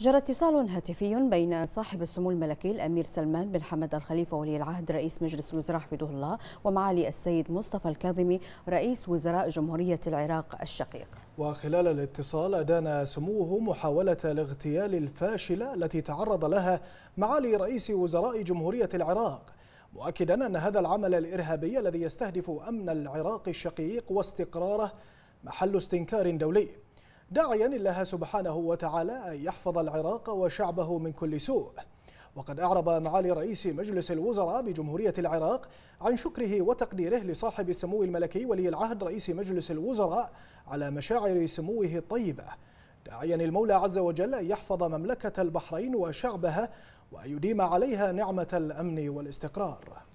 جرى اتصال هاتفي بين صاحب السمو الملكي الأمير سلمان بن حمد الخليفة ولي العهد رئيس مجلس الوزراء حفظه الله ومعالي السيد مصطفى الكاظمي رئيس وزراء جمهورية العراق الشقيق وخلال الاتصال أدان سموه محاولة الاغتيال الفاشلة التي تعرض لها معالي رئيس وزراء جمهورية العراق مؤكدا أن هذا العمل الإرهابي الذي يستهدف أمن العراق الشقيق واستقراره محل استنكار دولي داعيا الله سبحانه وتعالى أن يحفظ العراق وشعبه من كل سوء وقد أعرب معالي رئيس مجلس الوزراء بجمهورية العراق عن شكره وتقديره لصاحب السمو الملكي ولي العهد رئيس مجلس الوزراء على مشاعر سموه الطيبة داعيا المولى عز وجل أن يحفظ مملكة البحرين وشعبها وأن يديم عليها نعمة الأمن والاستقرار